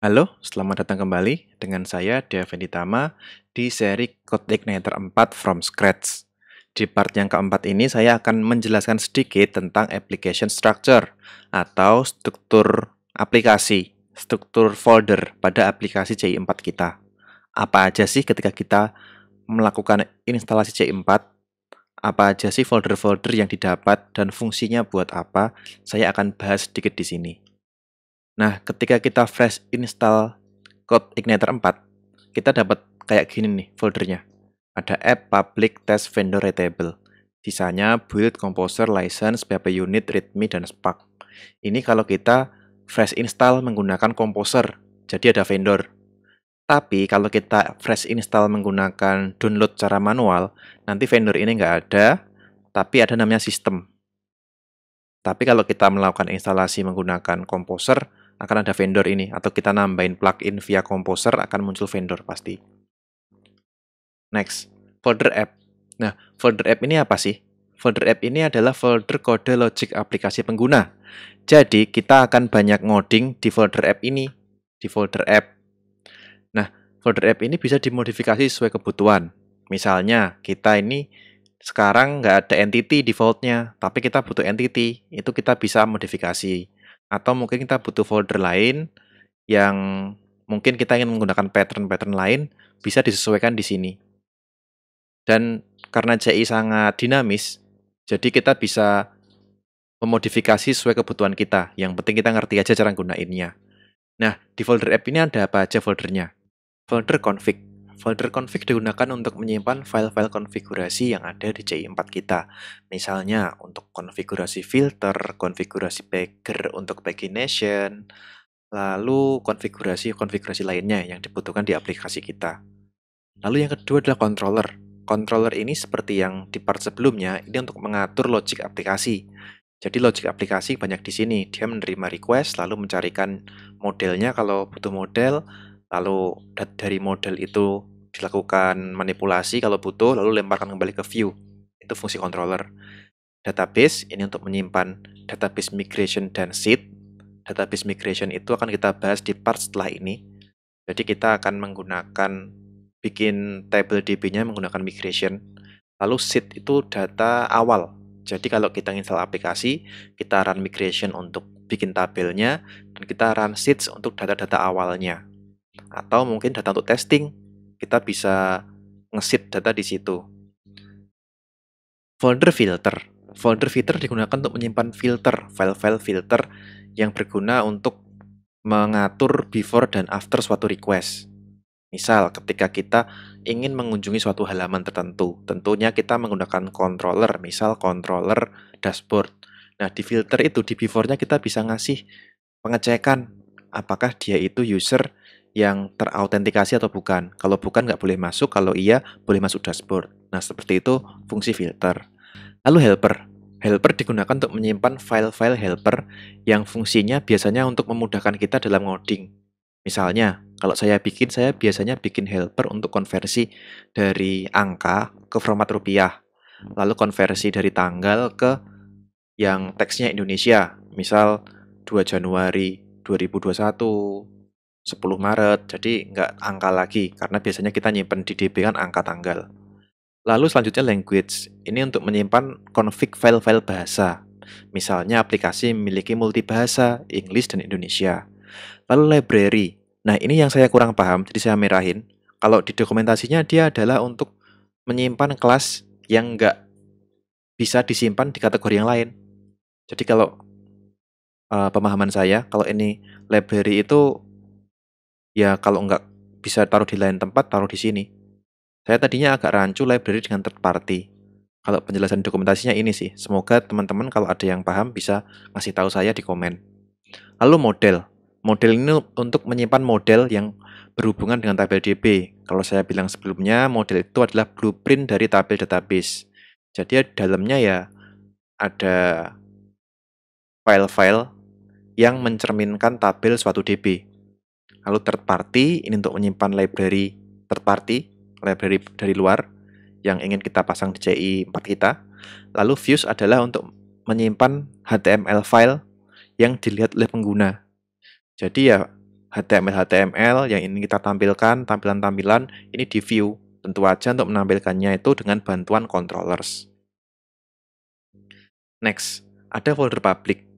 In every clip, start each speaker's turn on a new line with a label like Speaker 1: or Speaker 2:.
Speaker 1: Halo, selamat datang kembali dengan saya Devendi Tama di seri Code Igniter 4 from scratch. Di part yang keempat ini saya akan menjelaskan sedikit tentang application structure atau struktur aplikasi, struktur folder pada aplikasi CI4 kita. Apa aja sih ketika kita melakukan instalasi CI4? Apa aja sih folder-folder yang didapat dan fungsinya buat apa? Saya akan bahas sedikit di sini. Nah, ketika kita fresh install code Igniter 4, kita dapat kayak gini nih foldernya. Ada app public test vendor rateable. Sisanya build, composer, license, bp unit, readme, dan spark. Ini kalau kita fresh install menggunakan composer, jadi ada vendor. Tapi kalau kita fresh install menggunakan download secara manual, nanti vendor ini nggak ada, tapi ada namanya sistem. Tapi kalau kita melakukan instalasi menggunakan composer, akan ada vendor ini atau kita nambahin plugin via composer akan muncul vendor pasti. Next, folder app. Nah, folder app ini apa sih? Folder app ini adalah folder kode logic aplikasi pengguna. Jadi, kita akan banyak ngoding di folder app ini, di folder app. Nah, folder app ini bisa dimodifikasi sesuai kebutuhan. Misalnya, kita ini sekarang nggak ada entity defaultnya, tapi kita butuh entity, itu kita bisa modifikasi atau mungkin kita butuh folder lain yang mungkin kita ingin menggunakan pattern-pattern lain bisa disesuaikan di sini. Dan karena JI sangat dinamis, jadi kita bisa memodifikasi sesuai kebutuhan kita. Yang penting kita ngerti aja cara gunainnya. Nah, di folder app ini ada apa aja foldernya? Folder config. Folder config digunakan untuk menyimpan file-file konfigurasi yang ada di CI4 kita. Misalnya untuk konfigurasi filter, konfigurasi pager untuk pagination, lalu konfigurasi-konfigurasi lainnya yang dibutuhkan di aplikasi kita. Lalu yang kedua adalah controller. Controller ini seperti yang di part sebelumnya, ini untuk mengatur logic aplikasi. Jadi logic aplikasi banyak di sini, dia menerima request lalu mencarikan modelnya kalau butuh model, lalu hmm. dari model itu dilakukan manipulasi kalau butuh, lalu lemparkan kembali ke view. Itu fungsi controller. Database, ini untuk menyimpan database migration dan seed. Database migration itu akan kita bahas di part setelah ini. Jadi kita akan menggunakan, bikin table DB-nya menggunakan migration. Lalu seed itu data awal. Jadi kalau kita install aplikasi, kita run migration untuk bikin tabelnya, dan kita run seeds untuk data-data awalnya atau mungkin data untuk testing kita bisa ngesit data di situ. Folder filter. Folder filter digunakan untuk menyimpan filter, file-file filter yang berguna untuk mengatur before dan after suatu request. Misal, ketika kita ingin mengunjungi suatu halaman tertentu, tentunya kita menggunakan controller, misal controller dashboard. Nah, di filter itu, di before-nya kita bisa ngasih pengecekan apakah dia itu user yang terautentikasi atau bukan. Kalau bukan nggak boleh masuk, kalau iya boleh masuk dashboard. Nah, seperti itu fungsi filter. Lalu helper. Helper digunakan untuk menyimpan file-file helper yang fungsinya biasanya untuk memudahkan kita dalam ngoding. Misalnya, kalau saya bikin, saya biasanya bikin helper untuk konversi dari angka ke format rupiah. Lalu konversi dari tanggal ke yang teksnya Indonesia. Misal 2 Januari 2021, 10 Maret, jadi nggak angka lagi, karena biasanya kita nyimpan di DB kan angka tanggal. Lalu selanjutnya language, ini untuk menyimpan config file-file bahasa. Misalnya aplikasi memiliki multi bahasa Inggris dan Indonesia. Lalu library, nah ini yang saya kurang paham, jadi saya merahin. Kalau di dokumentasinya dia adalah untuk menyimpan kelas yang nggak bisa disimpan di kategori yang lain. Jadi kalau uh, pemahaman saya, kalau ini library itu Ya kalau nggak bisa taruh di lain tempat, taruh di sini. Saya tadinya agak rancu library dengan third party. Kalau penjelasan dokumentasinya ini sih, semoga teman-teman kalau ada yang paham bisa ngasih tahu saya di komen. Lalu model. Model ini untuk menyimpan model yang berhubungan dengan tabel DB. Kalau saya bilang sebelumnya, model itu adalah blueprint dari tabel database. Jadi ya, dalamnya ya ada file-file yang mencerminkan tabel suatu DB. Lalu third party ini untuk menyimpan library third party, library dari luar yang ingin kita pasang di CI4 kita. Lalu views adalah untuk menyimpan HTML file yang dilihat oleh pengguna. Jadi ya HTML-HTML yang ingin kita tampilkan, tampilan-tampilan ini di view. Tentu aja untuk menampilkannya itu dengan bantuan controllers. Next, ada folder public.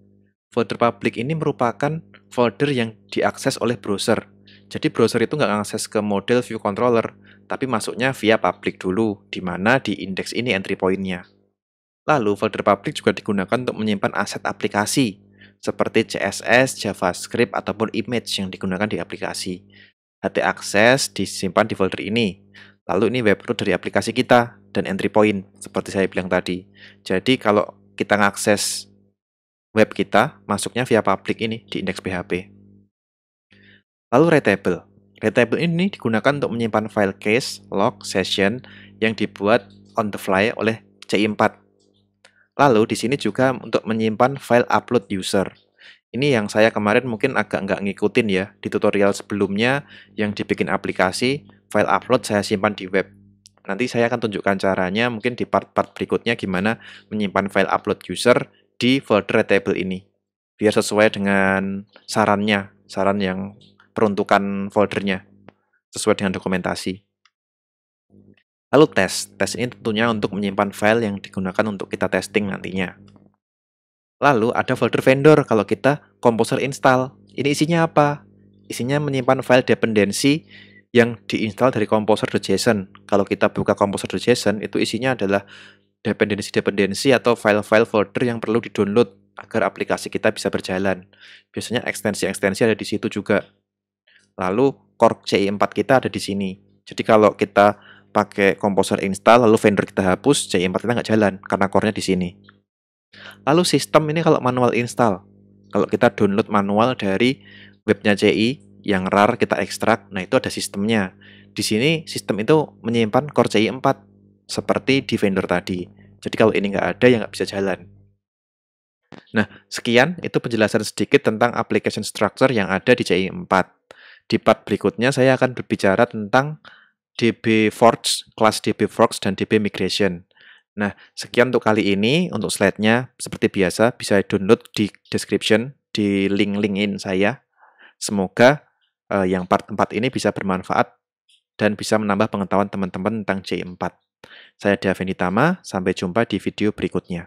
Speaker 1: Folder public ini merupakan folder yang diakses oleh browser. Jadi browser itu nggak akses ke model view controller, tapi masuknya via public dulu, di mana di index ini entry pointnya. Lalu folder public juga digunakan untuk menyimpan aset aplikasi, seperti CSS, JavaScript, ataupun image yang digunakan di aplikasi. HT akses disimpan di folder ini. Lalu ini web root dari aplikasi kita dan entry point, seperti saya bilang tadi. Jadi kalau kita ngakses web kita masuknya via public ini di index PHP. Lalu retable. table ini digunakan untuk menyimpan file case, log, session yang dibuat on the fly oleh c 4 Lalu di sini juga untuk menyimpan file upload user. Ini yang saya kemarin mungkin agak nggak ngikutin ya di tutorial sebelumnya yang dibikin aplikasi, file upload saya simpan di web. Nanti saya akan tunjukkan caranya mungkin di part-part berikutnya gimana menyimpan file upload user di folder table ini biar sesuai dengan sarannya saran yang peruntukan foldernya sesuai dengan dokumentasi lalu tes tes ini tentunya untuk menyimpan file yang digunakan untuk kita testing nantinya lalu ada folder vendor kalau kita composer install ini isinya apa isinya menyimpan file dependensi yang diinstal dari composer.json. Kalau kita buka composer.json itu isinya adalah dependensi-dependensi atau file-file folder yang perlu di-download agar aplikasi kita bisa berjalan. Biasanya ekstensi-ekstensi ada di situ juga. Lalu core CI4 kita ada di sini. Jadi kalau kita pakai Composer install lalu vendor kita hapus, CI4 kita nggak jalan karena core-nya di sini. Lalu sistem ini kalau manual install. Kalau kita download manual dari webnya CI yang RAR kita ekstrak, nah itu ada sistemnya. Di sini sistem itu menyimpan core CI4 seperti di vendor tadi. Jadi kalau ini nggak ada, ya nggak bisa jalan. Nah, sekian itu penjelasan sedikit tentang application structure yang ada di CI 4. Di part berikutnya saya akan berbicara tentang DB Forge, kelas DB Forge dan DB Migration. Nah, sekian untuk kali ini. Untuk slide-nya, seperti biasa, bisa download di description, di link link in saya. Semoga eh, yang part 4 ini bisa bermanfaat dan bisa menambah pengetahuan teman-teman tentang CI 4 saya Davin Tama, sampai jumpa di video berikutnya.